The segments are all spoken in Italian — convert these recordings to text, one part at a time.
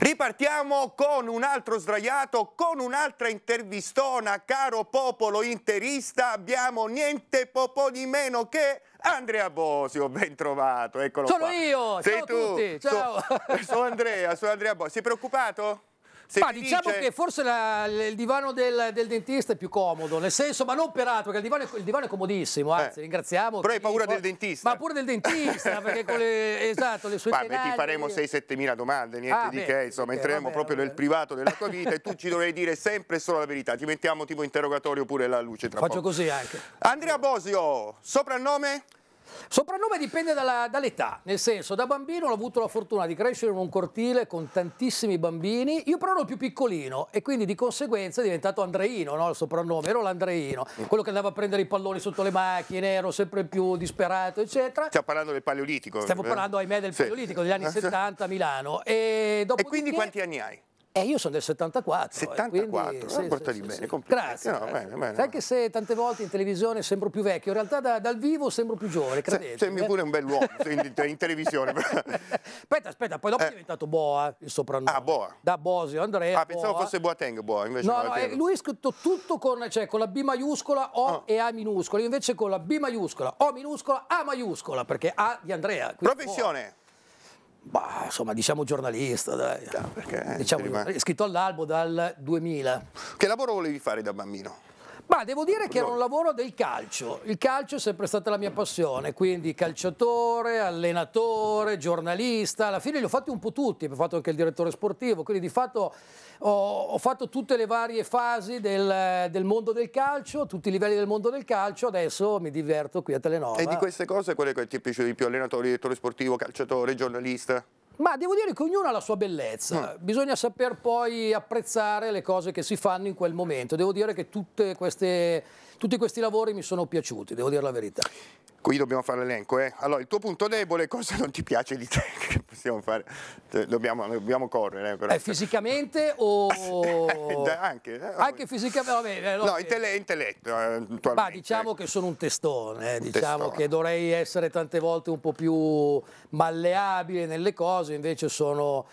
Ripartiamo con un altro sdraiato, con un'altra intervistona, caro popolo interista, abbiamo niente poco di meno che Andrea Bosio, ben trovato, eccolo Sono qua. Sono io, Sei ciao tu. a tutti, ciao. Sono so Andrea, sono Andrea Bosio, sei preoccupato? Se ma diciamo dice... che forse la, il divano del, del, dentista è più comodo, nel senso, ma non per altro, perché il divano, il divano è comodissimo, anzi, eh. ringraziamo. Però hai paura del dentista. Ma pure del dentista, perché con le, esatto, le sue domande. penali... ti faremo 6-7 mila domande, niente ah, di beh, che, insomma, okay, entreremo vabbè, proprio vabbè. nel privato della tua vita e tu ci dovrai dire sempre solo la verità. Ti mettiamo tipo interrogatorio pure la luce tra Faccio poco. così anche. Andrea Bosio, soprannome? Soprannome dipende dall'età, nel senso, da bambino ho avuto la fortuna di crescere in un cortile con tantissimi bambini, io però ero più piccolino e quindi di conseguenza è diventato Andreino, no, il soprannome, ero l'Andreino, mm. quello che andava a prendere i palloni sotto le macchine, ero sempre più disperato, eccetera. Stiamo parlando del Paleolitico. Stiamo eh? parlando, ahimè, del Paleolitico, degli anni 70 a Milano. E, e quindi quanti anni hai? Eh, io sono del 74. 74, eh, quindi, sì, portali bene, Grazie. No, Bene, bene. Sai che se tante volte in televisione sembro più vecchio, in realtà da, dal vivo sembro più giovane, credete. sembri eh. pure un bell'uomo in, in televisione. aspetta, aspetta, poi dopo eh. è diventato Boa il soprannome. Ah, Boa. Da Bosio, Andrea. Ah, Boa. pensavo fosse Boateng Boa, invece no. no eh, lui ha scritto tutto con, cioè, con, la B maiuscola, O oh. e A minuscola, io invece con la B maiuscola, O minuscola, A maiuscola, perché A di Andrea. Professione. Boa. Bah, insomma, diciamo giornalista, dai. No, perché, eh, diciamo, prima... Scritto all'albo dal 2000. Che lavoro volevi fare da bambino? Ma devo dire che era un lavoro del calcio. Il calcio è sempre stata la mia passione, quindi calciatore, allenatore, giornalista, alla fine li ho fatti un po' tutti, ho fatto anche il direttore sportivo, quindi di fatto ho, ho fatto tutte le varie fasi del, del, mondo del calcio, tutti i livelli del mondo del calcio, adesso mi diverto qui a Telenova. E di queste cose quelle che ti piace di più? Allenatore, direttore sportivo, calciatore, giornalista? Ma devo dire che ognuno ha la sua bellezza, mm. bisogna saper poi apprezzare le cose che si fanno in quel momento. Devo dire che tutte queste tutti questi lavori mi sono piaciuti, devo dire la verità. Qui dobbiamo fare l'elenco, eh? Allora, il tuo punto debole, cosa non ti piace di te? Che possiamo fare? Cioè, dobbiamo, dobbiamo correre, eh, però. Eh, fisicamente o... anche. Eh, anche fisicamente, vabbè. No, no intelle intelletto, eh, Ma diciamo che sono un testone, eh, un diciamo testone. che dovrei essere tante volte un po' più malleabile nelle cose, invece sono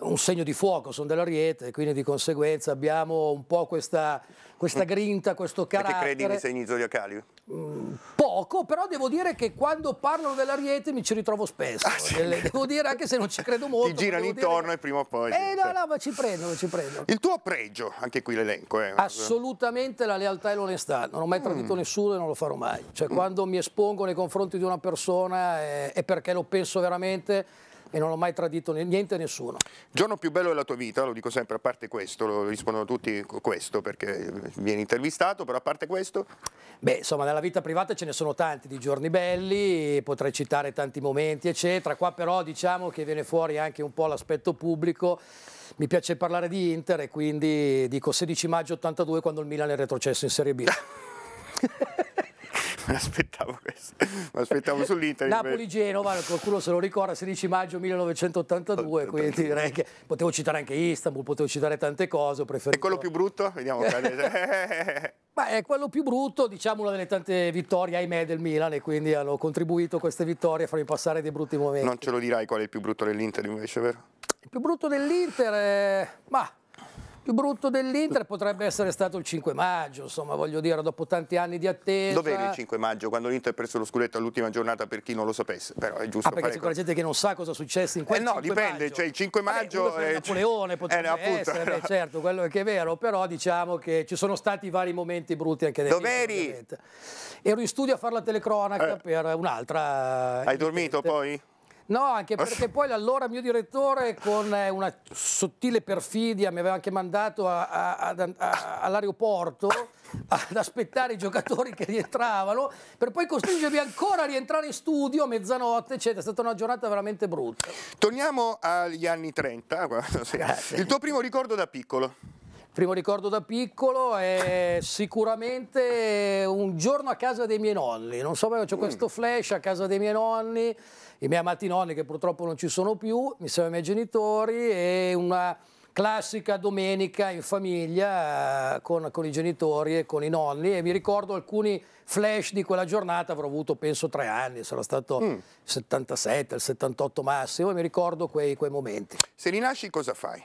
un segno di fuoco, sono dell'Ariete, quindi di conseguenza abbiamo un po' questa, questa mm. grinta, questo carattere. Perché credi nei segni zodiacali? Mm, poco, però devo dire che quando parlo dell'Ariete mi ci ritrovo spesso. Ah, sì. Devo dire anche se non ci credo molto. Ti girano intorno che... e prima o poi. Eh no, cioè no, ma ci prendono, ci prendono. Il tuo pregio, anche qui l'elenco. Eh. Assolutamente la lealtà e l'onestà. Non ho mai mm. tradito mm. nessuno e non lo farò mai. Cioè mm. quando mi espongo nei confronti di una persona è, eh, è perché lo penso veramente e non ho mai tradito niente a nessuno. Giorno più bello della tua vita, lo dico sempre, a parte questo, lo rispondono tutti questo perché vieni intervistato, però a parte questo? Beh, insomma, nella vita privata ce ne sono tanti di giorni belli, potrei citare tanti momenti, eccetera. Qua però diciamo che viene fuori anche un po' l'aspetto pubblico. Mi piace parlare di Inter e quindi dico 16 maggio 82 quando il Milan è retrocesso in Serie B. mi aspettavo questo, mi aspettavo sull'Inter. Napoli-Genova, qualcuno se lo ricorda, 16 maggio 1982, quindi direi che potevo citare anche Istanbul, potevo citare tante cose. E quello più brutto? Vediamo. Ma è quello più brutto, diciamo una delle tante vittorie, ahimè, del Milan e quindi hanno contribuito queste vittorie a farmi passare dei brutti momenti. Non ce lo dirai qual è il più brutto dell'Inter invece, vero? Il più brutto dell'Inter è... Ma più brutto dell'Inter potrebbe essere stato il 5 maggio, insomma, voglio dire, dopo tanti anni di attesa. Dove Dov'era il 5 maggio, quando l'Inter ha preso lo scudetto all'ultima giornata, per chi non lo sapesse? Però è giusto ah, perché c'è quella gente che non sa cosa è successo in quel eh no, dipende, maggio. cioè il 5 maggio... Vabbè, è Napoleone potrebbe eh, essere, beh, certo, quello è che è vero, però diciamo che ci sono stati vari momenti brutti anche Dove eri? Ero in studio a fare la telecronaca eh. per un'altra... Hai dormito poi? No, anche perché poi l'allora mio direttore con eh, una sottile perfidia mi aveva anche mandato all'aeroporto ad aspettare i giocatori che rientravano per poi costringermi ancora a rientrare in studio a mezzanotte, eccetera. È stata una giornata veramente brutta. Torniamo agli anni 30. Eh, il tuo primo ricordo da piccolo primo ricordo da piccolo è sicuramente un giorno a casa dei miei nonni. Non so perché ho questo mm. flash a casa dei miei nonni, i miei amati nonni che purtroppo non ci sono più, insieme ai miei genitori e una classica domenica in famiglia eh, con, con, i genitori e con i nonni e mi ricordo alcuni flash di quella giornata, avrò avuto penso tre anni, sarà stato mm. 77, il 78 massimo e mi ricordo quei, quei momenti. Se rinasci cosa fai?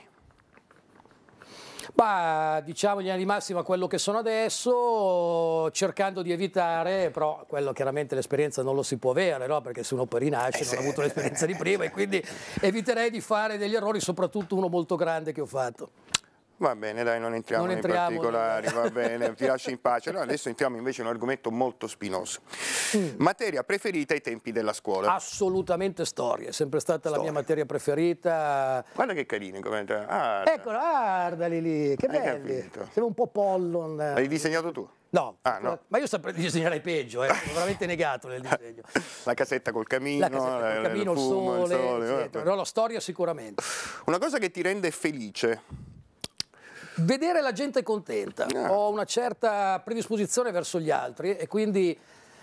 Bah, diciamo in linea di massima quello che sono adesso, cercando di evitare, però quello chiaramente l'esperienza non lo si può avere, no? perché se uno poi rinasce eh non ha avuto l'esperienza di prima e quindi eviterei di fare degli errori, soprattutto uno molto grande che ho fatto. Va bene, dai, non entriamo, non entriamo nei particolari, va bene, ti lascio in pace. No, adesso entriamo invece in un argomento molto spinoso. Mm. Materia preferita ai tempi della scuola? Assolutamente storia, è sempre stata storia. la mia materia preferita. Guarda che carino, come Arda. Eccolo, guardali lì, che Hai belli. Capito. Sembra un po' Pollon. L'hai disegnato tu? No, ah, no, ma io saprei disegnare peggio, eh. sono veramente negato nel disegno. La casetta col camino, la casetta col eh, camino il, fumo, il sole, il sole eccetera. No, la storia sicuramente. Una cosa che ti rende felice? vedere la gente contenta. Ah. Ho una certa predisposizione verso gli altri e quindi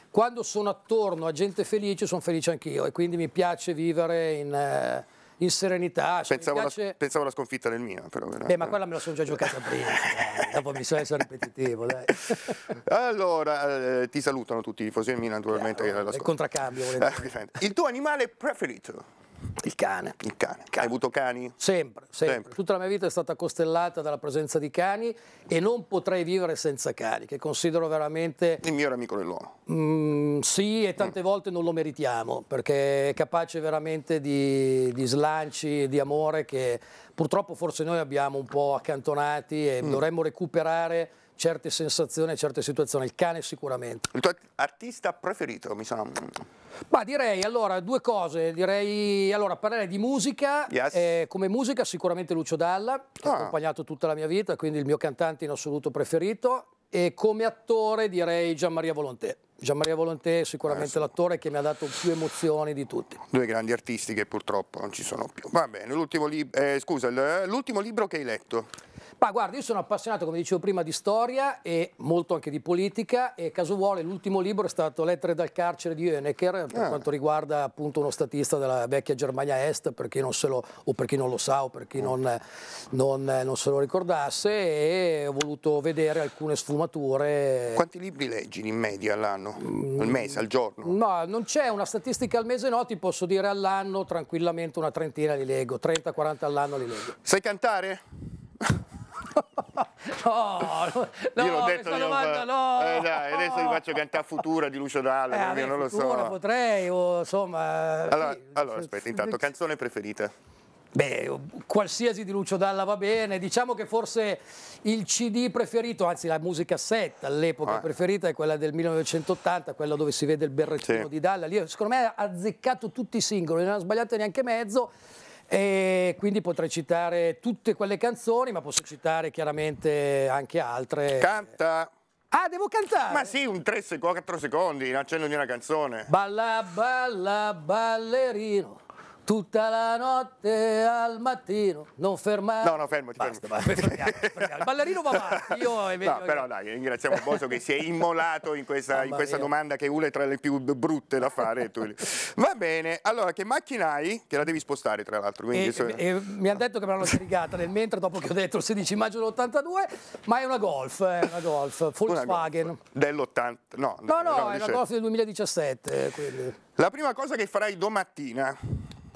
quando sono attorno a gente felice sono felice anch'io e quindi mi piace vivere in... Eh, in serenità. Cioè, pensavo, piace... la, pensavo, alla sconfitta del mio però. Eh. Beh, no. ma quella me la sono già giocata prima, dai. dopo mi sono essere ripetitivo. Dai. Allora, eh, ti salutano tutti i tifosi del Milan, naturalmente. Chiaro, la il contraccambio. Eh, il tuo animale preferito? Il cane. Il cane. cane. Hai avuto cani? Sempre, sempre, sempre, Tutta la mia vita è stata costellata dalla presenza di cani e non potrei vivere senza cani, che considero veramente... Il migliore amico dell'uomo. Mm, sì, e tante mm. volte non lo meritiamo, perché è capace veramente di, di slanci, di amore che purtroppo forse noi abbiamo un po' accantonati e mm. dovremmo recuperare certe sensazioni, certe situazioni. Il cane sicuramente. Il tuo artista preferito, mi sono... Ma direi, allora, due cose. Direi, allora, parlare di musica. Yes. Eh, come musica sicuramente Lucio Dalla, che ah. ha accompagnato tutta la mia vita, quindi il mio cantante in assoluto preferito. E come attore direi Gianmaria Volontè. Gianmaria Volontè è sicuramente l'attore che mi ha dato più emozioni di tutti. Due grandi artisti che purtroppo non ci sono più. Va bene, l'ultimo, li eh, libro che hai letto. Ma guarda, io sono appassionato, come dicevo prima, di storia e molto anche di politica e caso vuole l'ultimo libro è stato Lettere dal carcere di Honecker per ah. quanto riguarda appunto uno statista della vecchia Germania Est, per chi non se lo, o per chi non lo sa o per chi non, non, non se lo ricordasse e ho voluto vedere alcune sfumature. Quanti libri leggi in media all'anno, mm. al mese, al giorno? No, non c'è una statistica al mese, no, ti posso dire all'anno tranquillamente una trentina li leggo, 30-40 all'anno li leggo. Sai cantare? no, no, io detto io domanda, no. Eh, dai, adesso ti faccio cantare Futura di Lucio Dalla, eh, vabbè, non lo so. potrei, o, insomma... Eh, allora, sì. allora aspetta, intanto, canzone preferita? Beh, qualsiasi di Lucio Dalla va bene, diciamo che forse il CD preferito, anzi la musica set all'epoca ah. preferita è quella del 1980, quella dove si vede il berrettino sì. di Dalla, lì secondo me ha azzeccato tutti i singoli, non ha sbagliato neanche mezzo, e quindi potrei citare tutte quelle canzoni, ma posso citare chiaramente anche altre. Canta! Ah, devo cantare? Ma sì, un 3-4 secondi, in accenno di una canzone. Balla, balla, ballerino. Tutta la notte al mattino, non fermare. No, no, fermo, ti fermo. Il ballerino va avanti. Io no, meglio... però dai, ringraziamo Boso che si è immolato in questa, in questa domanda che è una tra le più brutte da fare. Va bene, allora che macchina hai? Che la devi spostare tra l'altro. E, eh, so... e, eh, eh, mi hanno detto che me l'hanno scaricata nel mentre dopo che ho detto il 16 maggio dell'82, ma è una Golf, è una Golf, Volkswagen. Dell'80, no. No, no, no è una Golf del 2017. Quindi. La prima cosa che farai domattina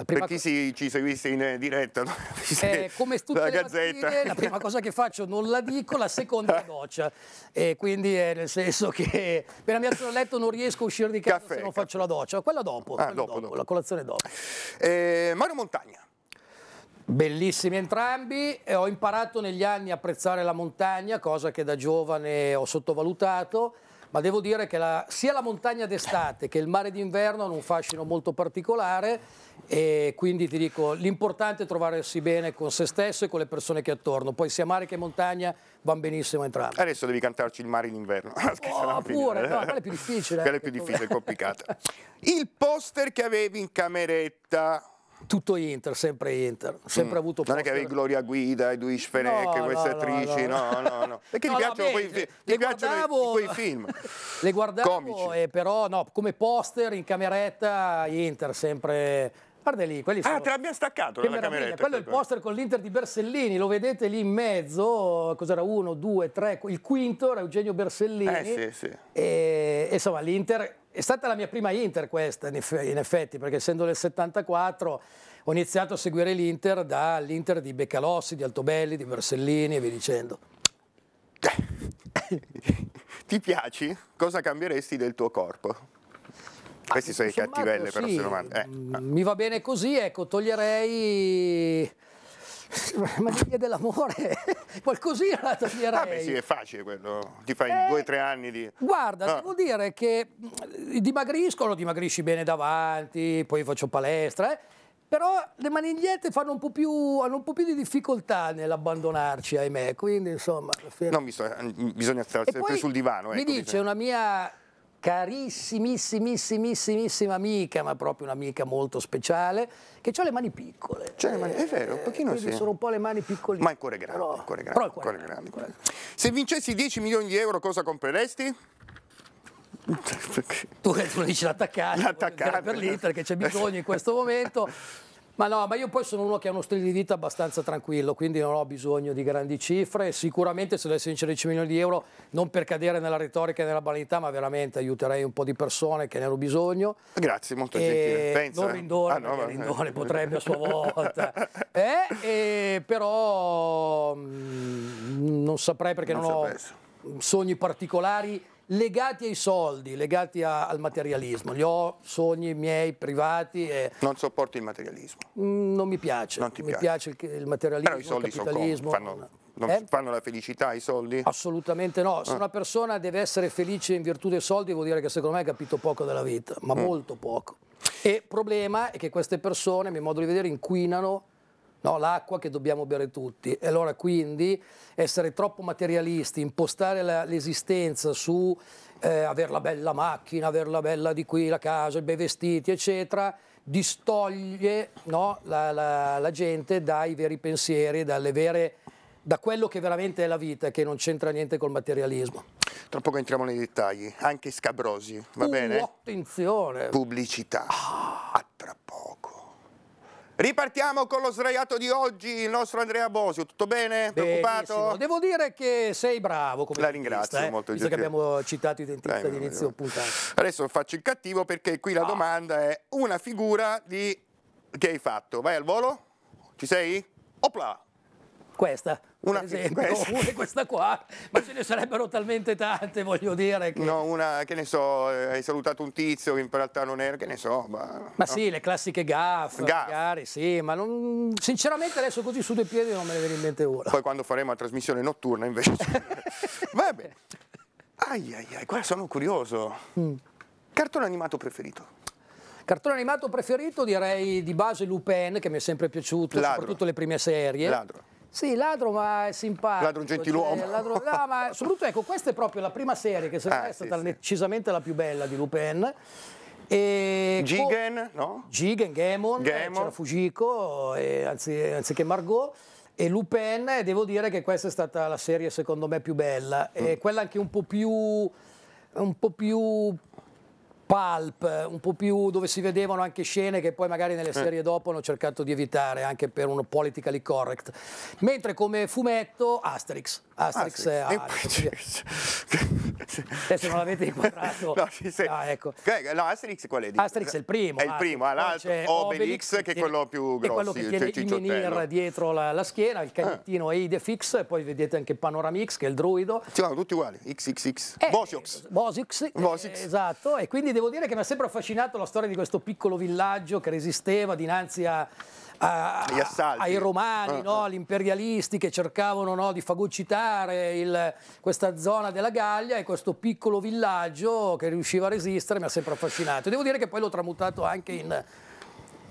per chi si, ci seguisse in eh, diretta, no? eh, come tutte la gazzetta. Mattine, la prima cosa che faccio non la dico, la seconda la doccia. E quindi è nel senso che appena mi alzo da letto non riesco a uscire di casa Caffè, se non faccio la doccia. Quella dopo, ah, dopo, dopo, dopo, la colazione dopo. Eh, Mario Montagna. Bellissimi entrambi, e eh, ho imparato negli anni a apprezzare la montagna, cosa che da giovane ho sottovalutato ma devo dire che la, sia la montagna d'estate che il mare d'inverno hanno un fascino molto particolare e quindi ti dico l'importante è trovarsi bene con se stesso e con le persone che attorno, poi sia mare che montagna vanno benissimo entrambi. Adesso devi cantarci il mare in inverno. Oh, pure, no, quella è più difficile. Quella è eh. più difficile, complicata. Il poster che avevi in cameretta tutto Inter, sempre Inter, sempre mm. avuto poster. Non è che avevi Gloria Guida, Edwige Fenech, no, queste no, attrici, no, no, no. no. Perché ti piacciono, quei, ti le piacciono guardavo, quei film? Le guardavo, Comici. Eh, però no, come poster in cameretta Inter, sempre Guarda lì, quelli ah, sono... Ah, te l'abbiamo staccato dalla cameretta. Quello è il poster con l'Inter di Bersellini, lo vedete lì in mezzo, cos'era uno, due, tre, il quinto era Eugenio Bersellini. Eh sì, sì. E, insomma, l'Inter, è stata la mia prima Inter questa in effetti, perché essendo del 74 ho iniziato a seguire l'Inter dall'Inter di Beccalossi, di Altobelli, di Bersellini e via dicendo. Ti piaci? Cosa cambieresti del tuo corpo? Questi sono i cattivelle sì, per essere umano. Eh, mm, eh. Mi va bene così, ecco, toglierei... Magia dell'amore, qualcosina la toglierei. Ah, beh, sì, è facile quello. Ti fai eh, due o tre anni di. Guarda, no. Ah. devo dire che mm, dimagrisco, lo dimagrisci bene davanti, poi faccio palestra. Eh? Però le manigliette fanno un po più, hanno un po' più di difficoltà nell'abbandonarci, ahimè. Quindi, insomma. Alla fine... No, mi so, mm, bisogna stare sempre sul divano. Ecco, mi dice una mia carissimissimissima amica, ma proprio un'amica molto speciale, che ha le mani piccole. Cioè, eh, è vero, eh, un non si... Sono un po' le mani piccoline. Ma il cuore grande, però, il cuore grande, il cuore grande, il cuore Se vincessi 10 milioni di euro cosa compreresti? tu, tu dici l'attaccante, l'attaccante per l'Inter che c'è bisogno in questo momento Ma no, ma io poi sono uno che ha uno stile di vita abbastanza tranquillo, quindi non ho bisogno di grandi cifre. Sicuramente se dovessi vincere 10 milioni di euro, non per cadere nella retorica e nella banalità, ma veramente aiuterei un po' di persone che ne hanno bisogno. Grazie, molto e gentile. Pensa. Non Rindone, ah, no, ma... Rindone potrebbe a sua volta. eh, eh, però mh, mm, non saprei perché non, non ho sogni particolari legati ai soldi, legati a, al materialismo. Li ho sogni miei privati. E... Non sopporti il materialismo? Mm, non mi piace. Non mi piace. piace il, materialismo, Però i soldi il capitalismo. Fanno, eh? fanno, la felicità i soldi? Assolutamente no. Se ah. una persona deve essere felice in virtù dei soldi vuol dire che secondo me ha capito poco della vita, ma mm. molto poco. E il problema è che queste persone, a mio modo di vedere, inquinano no? l'acqua che dobbiamo bere tutti. E allora quindi essere troppo materialisti, impostare la, l'esistenza su eh, avere la bella macchina, avere la bella di qui, la casa, i bei vestiti, eccetera, distoglie no? la, la, la gente dai veri pensieri, dalle vere da quello che veramente è la vita, che non c'entra niente col materialismo. Tra poco entriamo nei dettagli, anche scabrosi, va uh, bene? Attenzione! Pubblicità, ah. a tra poco. Ripartiamo con lo sdraiato di oggi, il nostro Andrea Bosio. Tutto bene? Benissimo. Preoccupato? Devo dire che sei bravo come La ringrazio eh? molto Visto gentile. che abbiamo citato i dentisti all'inizio puntata. Adesso faccio il cattivo perché qui la ah. domanda è una figura di... che hai fatto. Vai al volo? Ci sei? Opla! Questa una esempio, questa. questa qua, ma ce ne sarebbero talmente tante, voglio dire. Che... No, una, che ne so, eh, hai salutato un tizio che in realtà non era, che ne so. Ma, ma sì, le classiche gaffe, Gaff. magari, sì, ma non, sinceramente adesso così su due piedi non me ne viene in mente una. Poi quando faremo la trasmissione notturna invece. Vabbè. Ai, ai, ai, qua sono curioso. Mm. Cartone animato preferito? Cartone animato preferito direi di base Lupin, che mi è sempre piaciuto, Ladro. soprattutto le prime serie. Ladro sì, ladro ma è simpatico. Ladro un gentiluomo. Cioè, ladro... no, ma soprattutto ecco, questa è proprio la prima serie che secondo ah, me è stata sì, decisamente sì. la più bella di Lupin. E Gigen, no? Gigen, Gemon, eh, Gemon. c'era Fujiko, eh, anzi, anziché Margot. E Lupin, devo dire che questa è stata la serie secondo me più bella. Mm. E quella anche un po' più un po' più pulp, eh, un po' più dove si vedevano anche scene che poi magari nelle eh. serie dopo hanno cercato di evitare anche per uno politically correct. Mentre come fumetto Asterix. Asterix, Asterix. Eh, è Asterix. Adesso non l'avete inquadrato. no, sì, ah, ecco. no, Asterix qual è? Asterix è il primo. È il primo, ah, l'altro Obelix, che, che è quello più grosso. È quello che cioè tiene cioè, i menhir dietro la, la, schiena, il cagnettino ah. è Idefix, poi vedete anche Panoramix che è il druido. Sì, no, tutti uguali, XXX. Eh, Bosix. Bosix, Bosix. Eh, esatto, e quindi devo dire che mi ha sempre affascinato la storia di questo piccolo villaggio che resisteva dinanzi a, a, ai romani, uh, no? agli ah. imperialisti che cercavano no? di fagocitare il, questa zona della Gallia e questo piccolo villaggio che riusciva a resistere mi ha sempre affascinato. Devo dire che poi l'ho tramutato anche in,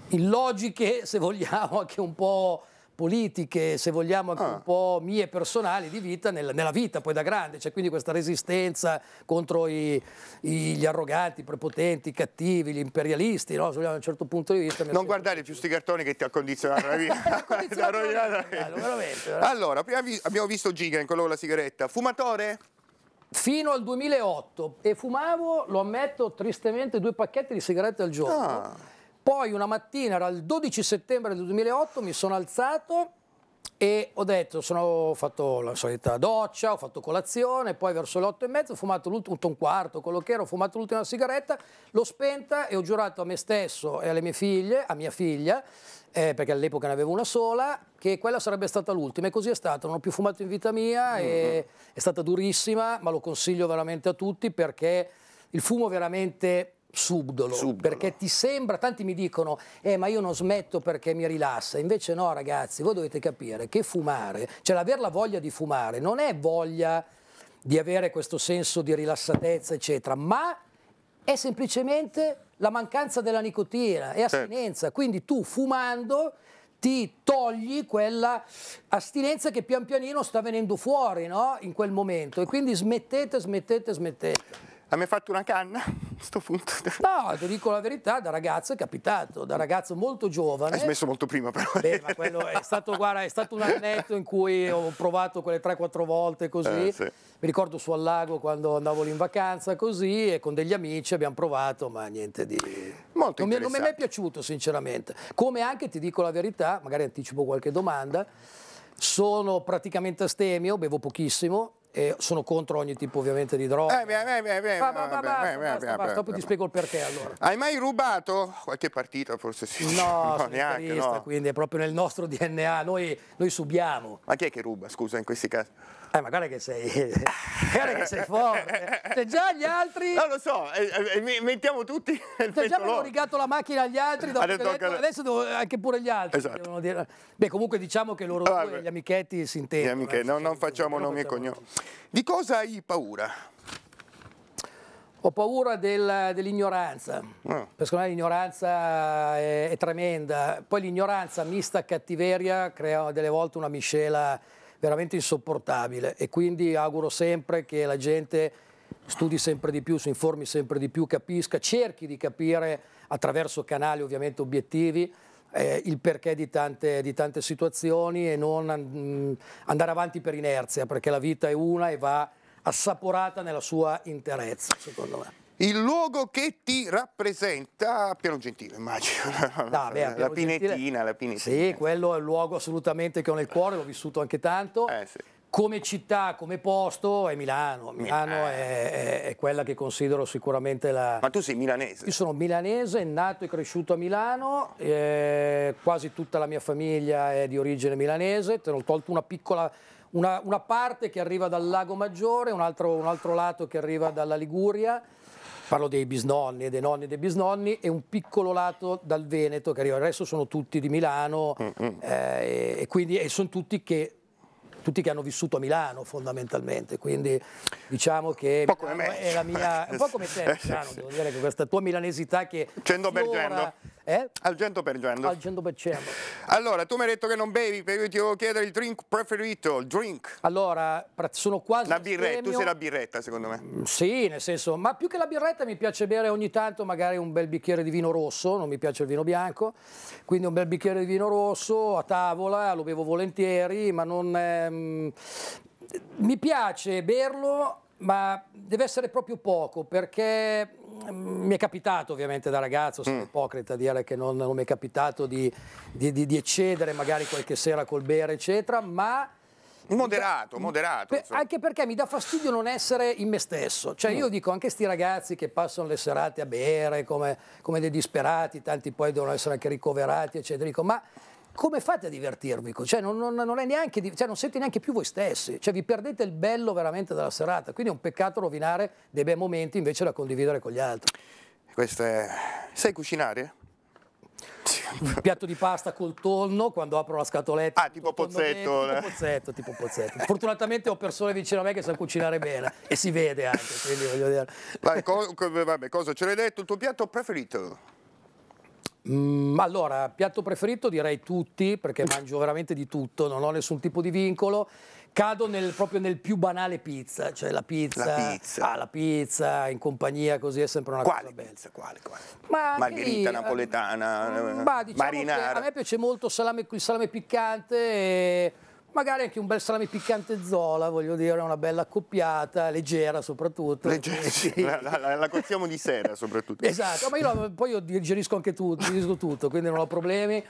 in logiche, se vogliamo, anche un po' politiche, se vogliamo anche ah. un po' mie personali di vita, nel, nella vita poi da grande, c'è quindi questa resistenza contro i, i, gli arroganti, i prepotenti, i cattivi, gli imperialisti, no? se vogliamo da un certo punto di vista. Non guardare più sti cartoni che ti ha condizionato la vita. la vita. Allora, prima vi, abbiamo visto Giga in quello con la sigaretta, fumatore? fino al 2008 e fumavo, lo ammetto tristemente, due pacchetti di sigarette al giorno. Ah. Poi una mattina, era il 12 settembre del 2008, mi sono alzato e ho detto, sono, ho fatto la solita doccia, ho fatto colazione, poi verso le 8 e mezza ho fumato un quarto, quello che era, ho fumato l'ultima sigaretta, l'ho spenta e ho giurato a me stesso e alle mie figlie, a mia figlia, eh, perché all'epoca ne avevo una sola, che quella sarebbe stata l'ultima e così è stato, non ho più fumato in vita mia, mm -hmm. è stata durissima, ma lo consiglio veramente a tutti perché il fumo veramente subdolo, subdolo, perché ti sembra, tanti mi dicono, eh ma io non smetto perché mi rilassa, invece no ragazzi, voi dovete capire che fumare, cioè l'aver la voglia di fumare non è voglia di avere questo senso di rilassatezza eccetera, ma è semplicemente la mancanza della nicotina, è certo. astinenza, certo. quindi tu fumando ti togli quella astinenza che pian pianino sta venendo fuori no? in quel momento e quindi smettete, smettete, smettete. La mia fatto una canna a sto punto? No, ti dico la verità, da ragazzo è capitato, da ragazzo molto giovane. Hai smesso molto prima però. Beh, ma quello è stato, guarda, è stato un annetto in cui ho provato quelle 3-4 volte così. Eh, sì. Mi ricordo su al lago quando andavo lì in vacanza così e con degli amici abbiamo provato, ma niente di... Molto non mi, non mi è mai piaciuto sinceramente. Come anche, ti dico la verità, magari anticipo qualche domanda, sono praticamente astemio, bevo pochissimo, e sono contro ogni tipo ovviamente di droga. Eh, beh, beh, basta, dopo ti spiego il perché allora. Hai mai rubato qualche partita forse sì? No, no neanche, no. quindi è proprio nel nostro DNA, noi, noi subiamo. Ma chi è che ruba, scusa, in questi casi? Eh, ma guarda che sei, guarda che sei forte. Cioè, già gli altri... No, lo so, eh, eh, eh mettiamo tutti cioè, già abbiamo rigato la macchina agli altri, detto, che... adesso devo, eh, anche pure gli altri. Esatto. Dire... Beh, comunque diciamo che loro ah, due, gli amichetti, si intendono. Amiche... Eh, no, non facciamo nomi e cognomi. Di cosa hai paura? Ho paura del, dell'ignoranza, no. Ah. perché l'ignoranza è, è tremenda. Poi l'ignoranza mista a cattiveria crea delle volte una miscela veramente insopportabile e quindi auguro sempre che la gente studi sempre di più, si informi sempre di più, capisca, cerchi di capire attraverso canali ovviamente obiettivi eh, il perché di tante, di tante, situazioni e non mh, mm, andare avanti per inerzia, perché la vita è una e va assaporata nella sua interezza, secondo me. Il luogo che ti rappresenta Piano Gentile, immagino. No, beh, la pinetina, Gentile, la Pinettina. Sì, quello è il luogo assolutamente che ho nel cuore, l'ho vissuto anche tanto. Eh, sì. Come città, come posto è Milano. Eh. Milano Mil è, è, è, quella che considero sicuramente la. Ma tu sei milanese? Io sono milanese, nato e cresciuto a Milano, eh, quasi tutta la mia famiglia è di origine milanese, te ne ho tolto una piccola. Una, una parte che arriva dal Lago Maggiore, un altro, un altro lato che arriva dalla Liguria Parlo dei bisnonni e dei nonni e dei bisnonni e un piccolo lato dal Veneto che arriva. Il resto sono tutti di Milano eh, e, quindi, e sono tutti che tutti che hanno vissuto a Milano fondamentalmente, quindi diciamo che un po come me. è la mia, un po' come te eh, Milano, devo dire che questa tua milanesità che... Cendo per gendo. Eh? Al 100%. Al 100%. Allora, tu mi hai detto che non bevi, perché ti devo chiedere il drink preferito, il drink. Allora, sono quasi... La birretta, tu sei la birretta secondo me. Mm, sì, nel senso, ma più che la birretta mi piace bere ogni tanto magari un bel bicchiere di vino rosso, non mi piace il vino bianco, quindi un bel bicchiere di vino rosso a tavola, lo bevo volentieri, ma non... Ehm, mi piace berlo ma deve essere proprio poco perché mm, mi è capitato ovviamente da ragazzo, sono mm. ipocrita a dire che non, non mi è capitato di, di, di, di, eccedere magari qualche sera col bere eccetera, ma... Moderato, moderato. Per, anche perché mi dà fastidio non essere in me stesso, cioè io mm. dico anche questi ragazzi che passano le serate a bere come, come dei disperati, tanti poi devono essere anche ricoverati eccetera, dico ma come fate a divertirvi? Cioè, non, non, non, neanche, cioè, non, siete neanche più voi stessi, cioè, vi perdete il bello veramente della serata, quindi è un peccato rovinare dei bei momenti invece da condividere con gli altri. Questo è... Sai cucinare? Un piatto di pasta col tonno quando apro la scatoletta. Ah, tipo pozzetto. Dentro, eh. tipo pozzetto, tipo pozzetto. Fortunatamente ho persone vicino a me che sanno cucinare bene e si vede anche, quindi voglio dire. Vai, co vabbè, cosa ce l'hai detto? Il tuo piatto preferito? Mm, allora, piatto preferito direi tutti, perché mangio veramente di tutto, non ho nessun tipo di vincolo. Cado nel, proprio nel più banale pizza, cioè la pizza. La pizza. Ah, la pizza in compagnia così è sempre una quale cosa bella. Pizza, quale, quale? Ma Margherita lì, napoletana, mm, eh, ma, diciamo marinara. A me piace molto salame, il salame piccante. E magari anche un bel salame piccante zola, voglio dire, una bella accoppiata, leggera soprattutto. Leggera, sì. la, la, la cozziamo di sera soprattutto. esatto, ma io poi io digerisco anche tutto, digerisco tutto, quindi non ho problemi.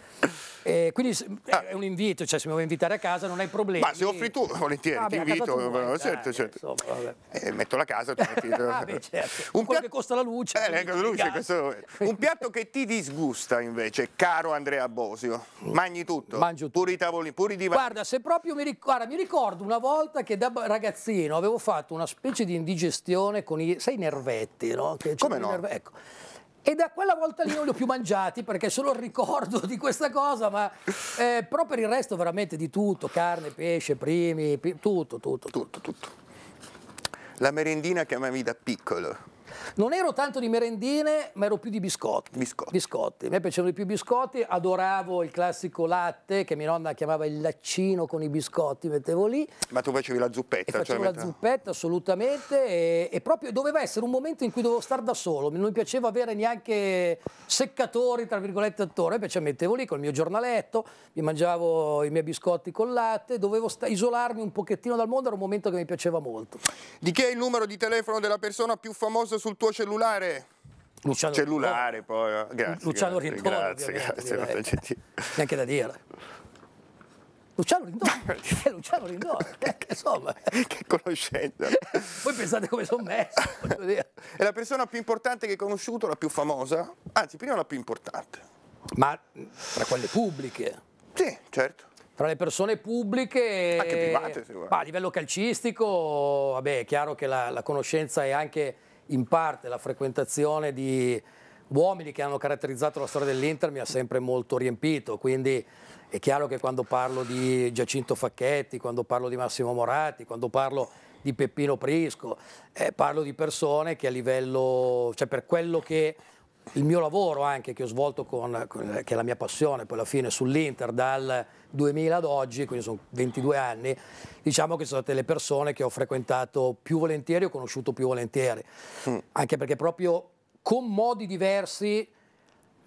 E quindi è ah. un invito, cioè se mi vuoi invitare a casa non hai problemi. Ma se offri tu, volentieri, ah, ti invito, tua, certo, dai, certo. certo. Insomma, eh, metto la casa, tu metti... ah, certo. Un piatto che costa la luce. Eh, ecco, la luce questo... un piatto che ti disgusta invece, caro Andrea Bosio. Mm. Mangi tutto. Mangio tutto. Puri tavolini, puri divani. Guarda, se proprio, mi ricordo, mi ricordo una volta che da ragazzino avevo fatto una specie di indigestione con i, sei nervetti, no? Che Come no? Nerve, ecco. E da quella volta lì non li ho più mangiati perché solo il ricordo di questa cosa, ma eh, però per il resto veramente di tutto, carne, pesce, primi, tutto, tutto, tutto. tutto. tutto. La merendina che amavi da piccolo. Non ero tanto di merendine, ma ero più di biscotti. Biscotti. biscotti. A me piacevano di più i biscotti, adoravo il classico latte che mia nonna chiamava il laccino con i biscotti, mettevo lì. Ma tu facevi la zuppetta? E facevo cioè la mette... zuppetta, assolutamente, e, e, proprio doveva essere un momento in cui dovevo stare da solo, non mi piaceva avere neanche seccatori, tra virgolette, attorno, mi piaceva, mettevo lì col mio giornaletto, mi mangiavo i miei biscotti col latte, dovevo isolarmi un pochettino dal mondo, era un momento che mi piaceva molto. Di chi è il numero di telefono della persona più famosa sul tuo cellulare? Luciano cellulare Rimpone. Oh. poi, eh. grazie. Luciano grazie, Rimpone, grazie, grazie, grazie. Neanche da dire. Luciano Rindone, Luciano Rindone, insomma. che conoscenza. Voi pensate come sono messo, È la persona più importante che hai conosciuto, la più famosa, anzi prima la più importante. Ma tra quelle pubbliche? Sì, certo. Tra le persone pubbliche... Anche private, se vuoi. Ma a livello calcistico, vabbè, è chiaro che la, la conoscenza è anche in parte la frequentazione di uomini che hanno caratterizzato la storia dell'Inter mi ha sempre molto riempito, quindi è chiaro che quando parlo di Giacinto Facchetti, quando parlo di Massimo Moratti, quando parlo di Peppino Prisco, eh, parlo di persone che a livello, cioè per quello che il mio lavoro anche che ho svolto con, con, che è la mia passione poi alla fine sull'Inter dal 2000 ad oggi, quindi sono 22 anni, diciamo che sono state le persone che ho frequentato più volentieri, ho conosciuto più volentieri, mm. anche perché proprio con modi diversi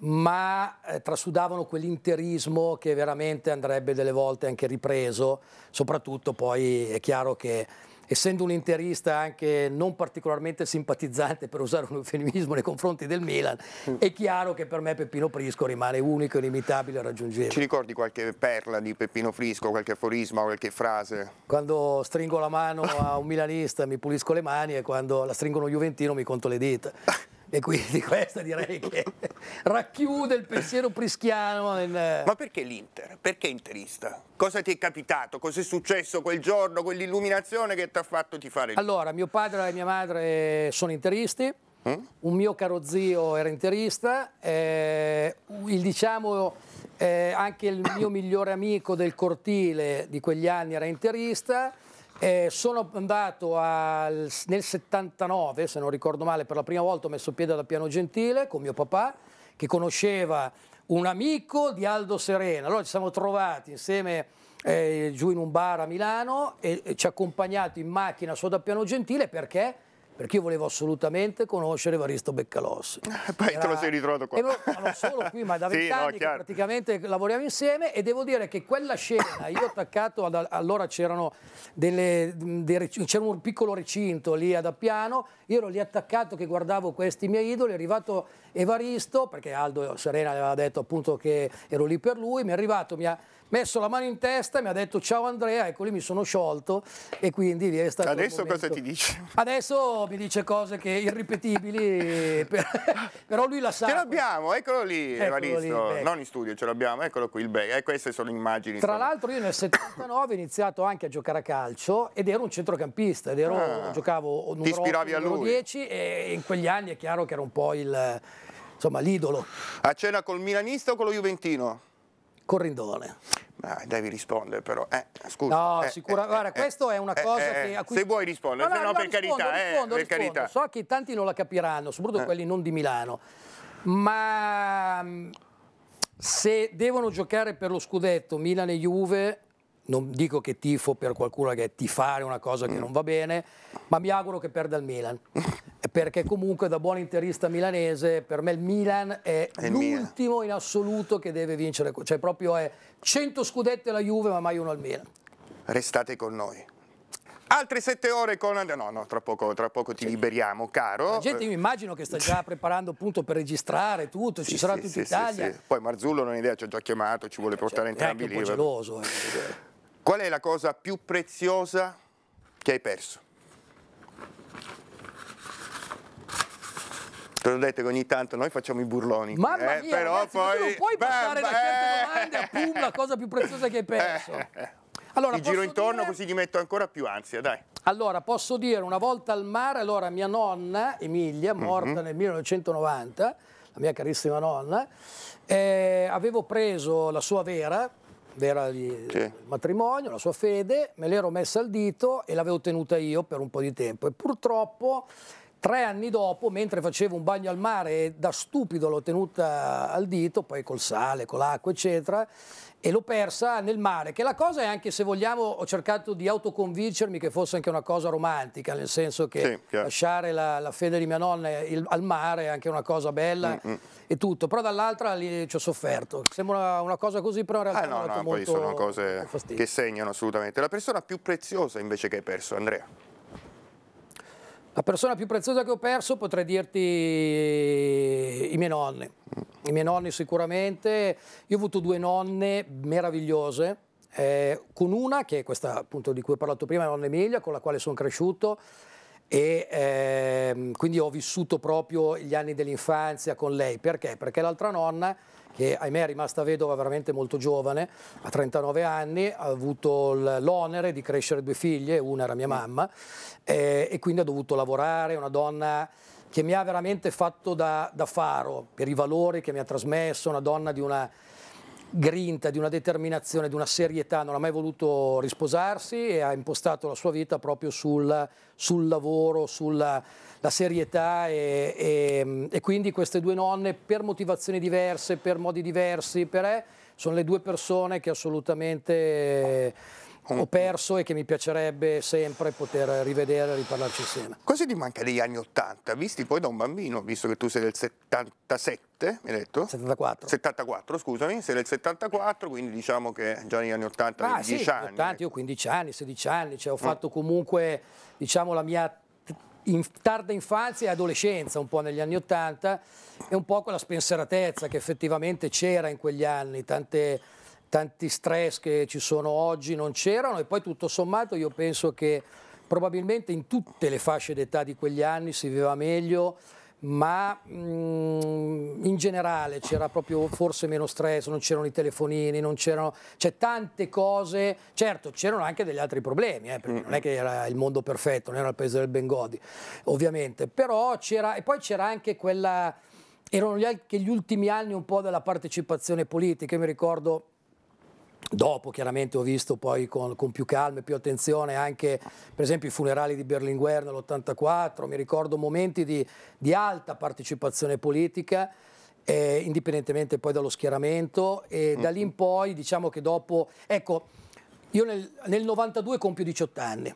ma eh, trasudavano quell'interismo che veramente andrebbe delle volte anche ripreso, soprattutto poi è chiaro che essendo un interista anche non particolarmente simpatizzante, per usare un eufemismo, nei confronti del Milan, mm. è chiaro che per me Peppino Prisco rimane unico, inimitabile e raggiungibile. Ci ricordi qualche perla di Peppino Frisco, qualche aforisma, qualche frase? Quando stringo la mano a un milanista mi pulisco le mani e quando la stringono un juventino mi conto le dita. E quindi questa direi che racchiude il pensiero prischiano. Nel... Ma perché l'Inter? Perché interista? Cosa ti è capitato? Cos'è successo quel giorno, quell'illuminazione che ti ha fatto fare? Allora, mio padre e mia madre sono interisti. Mm? Un mio caro zio era interista, eh, il, diciamo, eh, anche il mio migliore amico del cortile di quegli anni era interista, eh, sono andato al, nel 79, se non ricordo male, per la prima volta ho messo piede da Piano Gentile con mio papà, che conosceva un amico di Aldo Serena. Allora ci siamo trovati insieme eh, giù in un bar a Milano e, e ci ha accompagnato in macchina su da Piano Gentile perché perché io volevo assolutamente conoscere Varisto Beccalossi. E eh, poi Era... te lo sei ritrovato qua. E lo, non solo qui, ma da vent'anni sì, no, praticamente lavoriamo insieme e devo dire che quella scena, io attaccato, ad, allora c'erano delle, dei, c'era un piccolo recinto lì ad Appiano, io ero lì attaccato che guardavo questi miei idoli, è arrivato Evaristo, perché Aldo Serena aveva detto appunto che ero lì per lui, mi è arrivato, mi ha messo la mano in testa e mi ha detto ciao Andrea, ecco lì mi sono sciolto e quindi lì è stato Adesso cosa ti dice? Adesso mi dice cose che irripetibili, per... però lui la sa. Ce l'abbiamo, eccolo lì, eccolo lì, non in studio ce l'abbiamo, eccolo qui il bag, e eh, queste sono immagini. Tra l'altro io nel 79 ho iniziato anche a giocare a calcio ed ero un centrocampista, ed ero, ah, giocavo numero, ti ispiravi a lui. 10 e in quegli anni è chiaro che ero un po' il insomma l'idolo. A cena col milanista o con lo juventino? Corrindone. Ah, devi rispondere però. Eh, scusa. No, eh, sicura, eh, guarda, eh, questo è una eh, cosa eh, che... Cui... Se vuoi rispondere, no, no, no, per, rispondo, carità, rispondo, per rispondo. carità. So che tanti non la capiranno, soprattutto quelli non di Milano, ma mm, se devono giocare per lo scudetto Milan e Juve, non dico che tifo per qualcuno che è tifare una cosa che mm. non va bene, ma mi auguro che perda il Milan. perché comunque da buon interista milanese per me il Milan è, è l'ultimo in assoluto che deve vincere, cioè proprio è 100 scudetti alla Juve ma mai uno al Milan. Restate con noi. Altre sette ore con... No, no, tra poco, tra poco ti sì. liberiamo, caro. La gente, mi immagino che sta già preparando appunto per registrare tutto, sì, ci sarà sì, tutta Italia. Poi Marzullo non ha idea, ci ha già chiamato, ci vuole eh, portare cioè, entrambi lì. È un po' geloso. Eh. Qual è la cosa più preziosa che hai perso? Te l'ho detto che ogni tanto noi facciamo i burloni. Mamma eh, mia, però ragazzi, poi... non puoi beh, passare beh, da certe domande a pum, la cosa più preziosa che hai perso. Allora, Ti giro intorno dire... così ti metto ancora più ansia, dai. Allora, posso dire, una volta al mare, allora mia nonna, Emilia, mhm. morta mm -hmm. nel 1990, la mia carissima nonna, eh, avevo preso la sua vera, vera di sì. matrimonio, la sua fede, me l'ero messa al dito e l'avevo tenuta io per un po' di tempo. E purtroppo Tre anni dopo, mentre facevo un bagno al mare, da stupido l'ho tenuta al dito, poi col sale, con l'acqua, eccetera, e l'ho persa nel mare, che la cosa è anche se vogliamo, ho cercato di autoconvincermi che fosse anche una cosa romantica, nel senso che sì, lasciare la, la, fede di mia nonna il, al mare è anche una cosa bella mm -mm. e tutto, però dall'altra ci ho sofferto, sembra una, cosa così, però in realtà ah, no, no, molto, poi sono cose che segnano assolutamente. La persona più preziosa invece che hai perso, Andrea? La persona più preziosa che ho perso potrei dirti i miei nonni. I miei nonni sicuramente. Io ho avuto due nonne meravigliose, eh, con una che è questa appunto di cui ho parlato prima, la nonna Emilia, con la quale sono cresciuto e eh, quindi ho vissuto proprio gli anni dell'infanzia con lei. Perché? Perché l'altra nonna che ahimè è rimasta vedova veramente molto giovane, a 39 anni, ha avuto l'onere di crescere due figlie, una era mia mm. mamma, eh, e quindi ha dovuto lavorare, una donna che mi ha veramente fatto da, da faro per i valori che mi ha trasmesso, una donna di una grinta, di una determinazione, di una serietà, non ha mai voluto risposarsi e ha impostato la sua vita proprio sul, sul lavoro, sulla la serietà e, e, e, quindi queste due nonne per motivazioni diverse, per modi diversi, per, eh, sono le due persone che assolutamente ho mm. perso e che mi piacerebbe sempre poter rivedere e riparlarci insieme. Cosa ti manca degli anni 80, visti poi da un bambino, visto che tu sei del 77, mi hai detto? 74. 74, scusami, sei del 74, quindi diciamo che già negli anni 80 avevi ah, 10 sì, anni. 80, ecco. io ho 15 anni, 16 anni, cioè ho mm. fatto mm. comunque diciamo, la mia in tarda infanzia e adolescenza, un po' negli anni Ottanta, e un po' quella spensieratezza che effettivamente c'era in quegli anni, tante tanti stress che ci sono oggi non c'erano e poi tutto sommato io penso che probabilmente in tutte le fasce d'età di quegli anni si viveva meglio ma mh, mm, in generale c'era proprio forse meno stress, non c'erano i telefonini, non c'erano, cioè tante cose, certo c'erano anche degli altri problemi, eh, perché non è che era il mondo perfetto, non era il paese del Bengodi, ovviamente, però c'era, e poi c'era anche quella, erano anche gli ultimi anni un po' della partecipazione politica, io mi ricordo Dopo chiaramente ho visto poi con, con, più calma e più attenzione anche per esempio i funerali di Berlinguer nell'84, mi ricordo momenti di, di alta partecipazione politica, eh, indipendentemente poi dallo schieramento e mm. da lì in mm-hmm. poi diciamo che dopo, ecco, io nel, nel 92 compio 18 anni.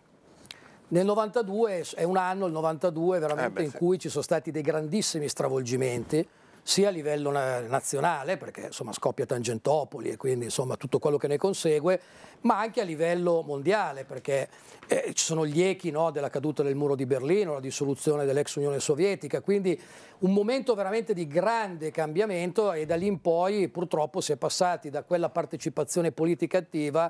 Nel 92 è un anno, il 92 veramente eh beh, in cui ci sono stati dei grandissimi stravolgimenti sia a livello nazionale, perché insomma, scoppia Tangentopoli e quindi insomma, tutto quello che ne consegue, ma anche a livello mondiale, perché eh, ci sono gli echi no, della caduta del muro di Berlino, la dissoluzione dell'ex Unione Sovietica, quindi un momento veramente di grande cambiamento e da lì in poi purtroppo si è passati da quella partecipazione politica attiva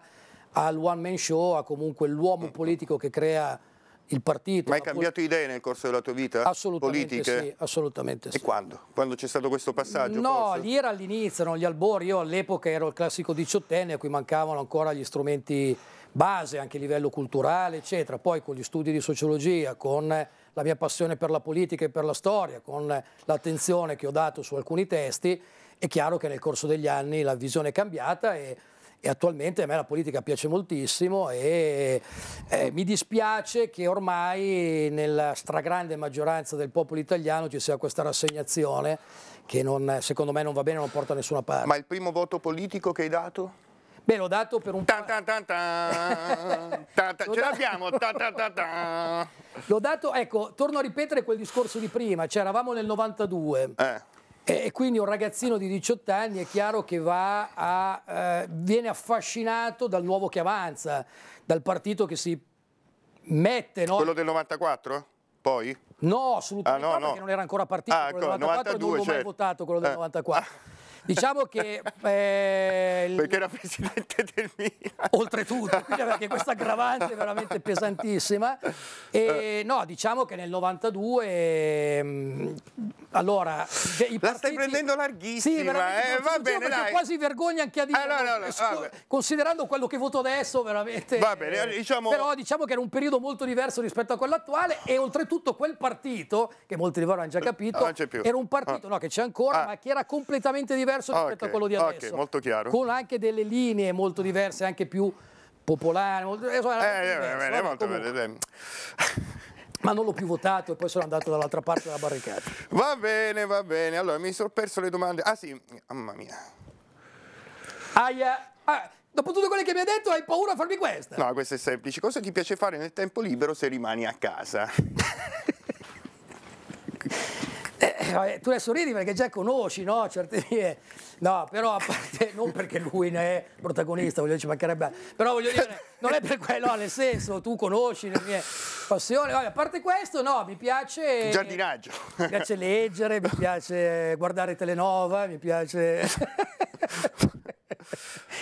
al one man show, a comunque l'uomo certo. politico che crea il partito. Ma hai cambiato idee nel corso della tua vita? Assolutamente Politiche? sì, assolutamente sì. E quando? Quando c'è stato questo passaggio? No, forse? lì era all'inizio, erano gli albori, io all'epoca ero il classico diciottenne a cui mancavano ancora gli strumenti base, anche a livello culturale, eccetera. Poi con gli studi di sociologia, con la mia passione per la politica e per la storia, con l'attenzione che ho dato su alcuni testi, è chiaro che nel corso degli anni la visione è cambiata e e attualmente a me la politica piace moltissimo e eh, mi dispiace che ormai nella stragrande maggioranza del popolo italiano ci sia questa rassegnazione che non, secondo me non va bene, non porta a nessuna parte. Ma il primo voto politico che hai dato? Beh, l'ho dato per un po'. Ce l'abbiamo! L'ho dato, ecco, torno a ripetere quel discorso di prima, cioè eravamo nel 92. Eh e quindi un ragazzino di 18 anni è chiaro che va a, eh, viene affascinato dal nuovo che avanza, dal partito che si mette. No? Quello del 94? Poi? No, assolutamente ah, no, no. non era ancora partito. Ah, quello del 94 ecco, non l'ho mai certo. votato quello del eh. 94. Ah. Diciamo che... Eh, Perché era presidente del Milan. Oltretutto, perché questa aggravante è veramente pesantissima. E, eh. no, diciamo che nel 92... Ehm, allora... Cioè, I partiti... La stai prendendo larghissima, sì, eh, diciamo, va diciamo bene, dai. quasi vergogna anche a dire... Ah, no, no, no, considerando quello che voto adesso, veramente... Va bene, eh, diciamo... Però diciamo che era un periodo molto diverso rispetto a quello attuale e oltretutto quel partito, che molti di voi hanno già eh, capito, era un partito ah. no, che c'è ancora, ah. ma che era completamente diverso diverso okay, a quello di adesso. Ok, molto chiaro. Con anche delle linee molto diverse, anche più popolari. Molto, insomma, eh, eh diverso, bene, molto comunque. bene. Ma non l'ho più votato e poi sono andato dall'altra parte della barricata. Va bene, va bene. Allora, mi sono perso le domande. Ah sì, mamma mia. Aia. Ah, dopo tutto quello che mi hai detto hai paura a farmi questa? No, questa è semplice. Cosa ti piace fare nel tempo libero se rimani a casa? Eh, eh, tu adesso ridi perché già conosci, no? Certe vie. No, però a parte, non perché lui ne è protagonista, voglio dire, ci mancherebbe. Però voglio dire, non è per quello, nel senso, tu conosci le mie passioni. Vabbè, a parte questo, no, mi piace... Giardinaggio. Mi piace leggere, mi piace guardare Telenova, mi piace...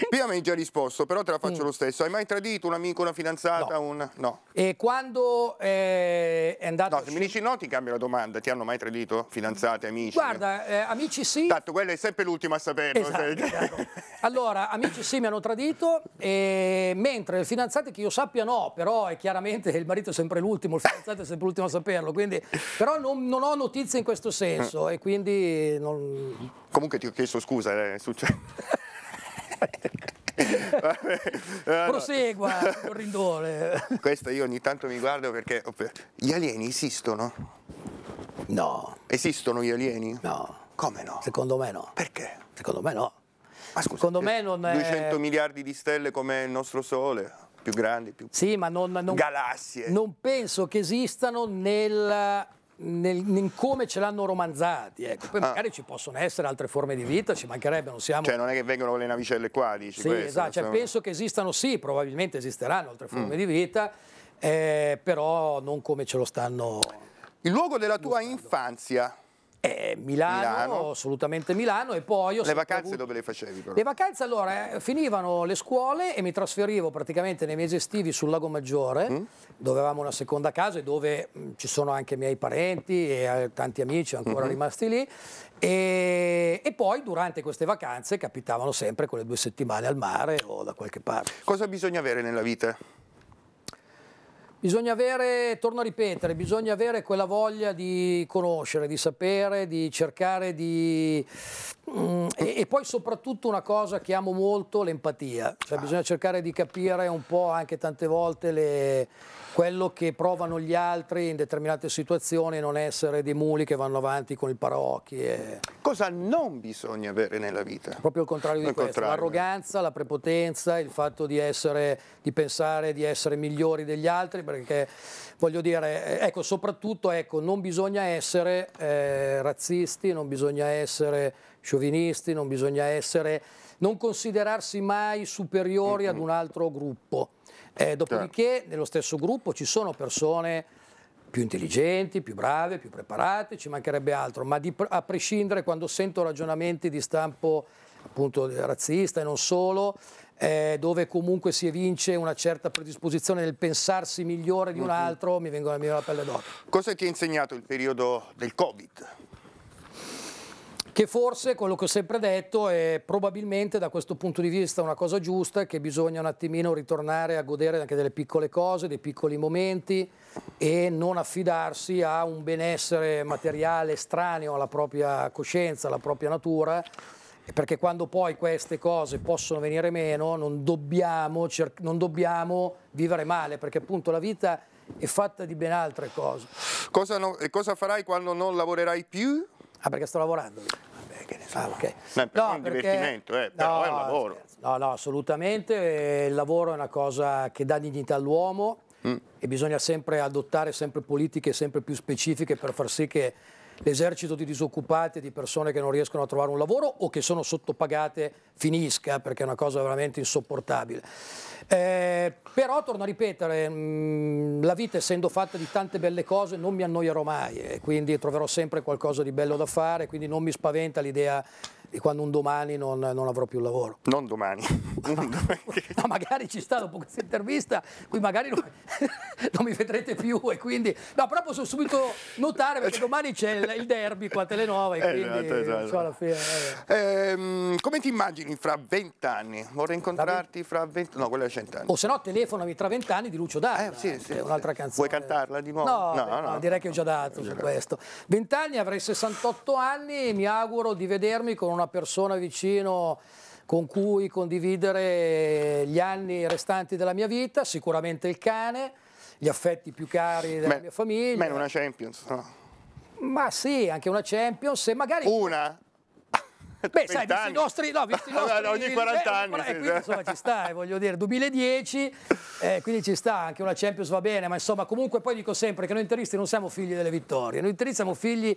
Piamente già risposto, però te la faccio mm. lo stesso. Hai mai tradito un amico, una fidanzata? No. Un... no. E quando eh, è andato... No, se mi dici no ti cambio la domanda. Ti hanno mai tradito? Fidanzate, amici? Guarda, eh, amici sì. Tanto quella è sempre l'ultima a saperlo. Esatto, cioè. esatto. Allora, amici sì mi hanno tradito, eh, mentre fidanzate che io sappia no, però è chiaramente il marito è sempre l'ultimo, il fidanzato è sempre l'ultimo a saperlo. Quindi, però non, non ho notizie in questo senso mm. e quindi... Non... Comunque ti ho chiesto scusa, eh, è successo. Vabbè. Prosegua, no. Rindone. Questo io ogni tanto mi guardo perché gli alieni esistono? No. Esistono gli alieni? No. Come no? Secondo me no. Perché? Secondo me no. Ma scusa, secondo eh, me non è... 200 miliardi di stelle come il nostro Sole? Più grandi, più sì, ma non, non, galassie. Non penso che esistano nel nel, in come ce l'hanno romanzati. Ecco. Poi ah. magari ci possono essere altre forme di vita, ci mancherebbe, non siamo... Cioè non è che vengono le navicelle qua, dici Sì, questa, esatto, cioè, siamo... penso che esistano, sì, probabilmente esisteranno altre forme mm. di vita, eh, però non come ce lo stanno... Il luogo della tua infanzia, eh, Milano, Milano, assolutamente Milano e poi... le vacanze avuto... dove le facevi? Però? Le vacanze allora eh, finivano le scuole e mi trasferivo praticamente nei mesi estivi sul Lago Maggiore mm? dove avevamo una seconda casa e dove mh, mm, ci sono anche i miei parenti e eh, tanti amici ancora mm -hmm. rimasti lì e, e, poi durante queste vacanze capitavano sempre quelle due settimane al mare o da qualche parte. Cosa bisogna avere nella vita? Bisogna avere, torno a ripetere, bisogna avere quella voglia di conoscere, di sapere, di cercare di... Mm, e, e, poi soprattutto una cosa che amo molto, l'empatia. Cioè bisogna cercare di capire un po' anche tante volte le, quello che provano gli altri in determinate situazioni e non essere dei muli che vanno avanti con i paraocchi. E cosa non bisogna avere nella vita. Proprio il contrario di il questo, l'arroganza, la prepotenza, il fatto di, essere, di pensare di essere migliori degli altri, perché voglio dire, ecco, soprattutto ecco, non bisogna essere eh, razzisti, non bisogna essere sciovinisti, non bisogna essere, non considerarsi mai superiori mm -hmm. ad un altro gruppo. Eh, dopodiché, certo. nello stesso gruppo ci sono persone più intelligenti, più brave, più preparate, ci mancherebbe altro, ma di, a prescindere quando sento ragionamenti di stampo appunto razzista e non solo, eh, dove comunque si evince una certa predisposizione nel pensarsi migliore di un mm-hmm. altro, mi vengono a mia la pelle d'oro. Cosa ti ha insegnato il periodo del Covid? che forse, quello che ho sempre detto, è probabilmente da questo punto di vista una cosa giusta, che bisogna un attimino ritornare a godere anche delle piccole cose, dei piccoli momenti e non affidarsi a un benessere materiale estraneo alla propria coscienza, alla propria natura, perché quando poi queste cose possono venire meno non dobbiamo, non dobbiamo, vivere male, perché appunto la vita è fatta di ben altre cose. Cosa, no cosa farai quando non lavorerai più? Ah, perché sto lavorando che ne so. Ah, okay. No, no, un perché... divertimento, eh, però è un lavoro. No, no, assolutamente. Eh, il lavoro è una cosa che dà dignità all'uomo mm. e bisogna sempre adottare sempre politiche sempre più specifiche per far sì che l'esercito di disoccupati, e di persone che non riescono a trovare un lavoro o che sono sottopagate finisca, perché è una cosa veramente insopportabile. Eh, però, torno a ripetere, mh, mm, la vita essendo fatta di tante belle cose non mi annoierò mai, e quindi troverò sempre qualcosa di bello da fare, quindi non mi spaventa l'idea di quando un domani non, non avrò più lavoro. Non domani. non no, magari ci sta dopo questa intervista, qui magari non, non, mi vedrete più e quindi... No, però posso subito notare perché domani c'è il, derby qua a Telenova e esatto, quindi... Esatto, esatto. So alla fine, ehm, come ti immagini fra vent'anni? Vorrei incontrarti fra vent'anni? No, quella è cent'anni. O se no telefonami tra vent'anni di Lucio Dalla, eh, sì, sì, un'altra sì. canzone. Vuoi cantarla di nuovo? No, no, beh, no, no direi che ho già dato su questo. Vent'anni, avrei 68 anni e mi auguro di vedermi con una una persona vicino con cui condividere gli anni restanti della mia vita, sicuramente il cane, gli affetti più cari della Beh, mia famiglia. Meno una Champions, no? Ma sì, anche una Champions e magari... Una? Beh, sai, visti i nostri, no, visti i nostri ogni 40 anni. Eh, quindi, insomma, ci sta, eh, voglio dire, 2010, eh, quindi ci sta, anche una Champions va bene, ma insomma, comunque poi dico sempre che noi interisti non siamo figli delle vittorie, noi interisti siamo figli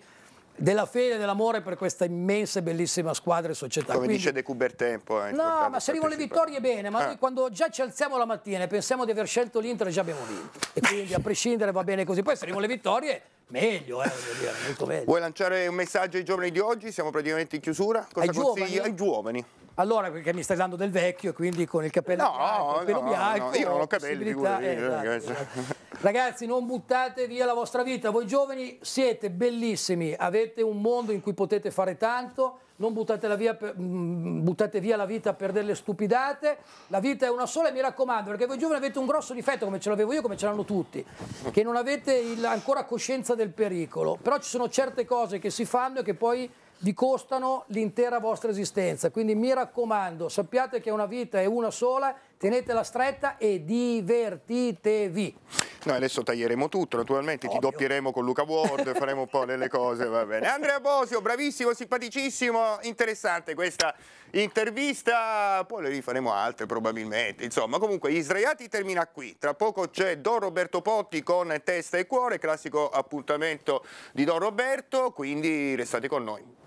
della fede e dell'amore per questa immensa e bellissima squadra e società. Come Quindi, dice De Cubertempo. Eh, no, ma se arrivano le vittorie bene, ma ah. noi quando già ci alziamo la mattina e pensiamo di aver scelto l'Inter già abbiamo vinto. E quindi a prescindere va bene così. Poi se arrivano le vittorie meglio, eh, dire, molto meglio. Vuoi lanciare un messaggio ai giovani di oggi? Siamo praticamente in chiusura. Cosa ai consigli giovani? ai giovani? Allora, perché mi stai dando del vecchio, quindi con il capello no, bianco, no, bianco. No, io non ho capelli, figurati. Eh, ragazzi. Eh, esatto, esatto. ragazzi, non buttate via la vostra vita. Voi giovani siete bellissimi, avete un mondo in cui potete fare tanto. Non buttate via, per, mm, buttate via la vita per delle stupidate. La vita è una sola e mi raccomando, perché voi giovani avete un grosso difetto, come ce l'avevo io, come ce l'hanno tutti, che non avete il, ancora coscienza del pericolo. Però ci sono certe cose che si fanno e che poi vi costano l'intera vostra esistenza. Quindi mi raccomando, sappiate che una vita è una sola, tenetela stretta e divertitevi. Noi adesso taglieremo tutto, naturalmente Ovvio. ti doppieremo con Luca Ward, faremo un po' delle cose, va bene. Andrea Bosio, bravissimo, simpaticissimo, interessante questa intervista, poi le rifaremo altre probabilmente. Insomma, comunque, gli sdraiati termina qui. Tra poco c'è Don Roberto Potti con Testa e Cuore, classico appuntamento di Don Roberto, quindi restate con noi.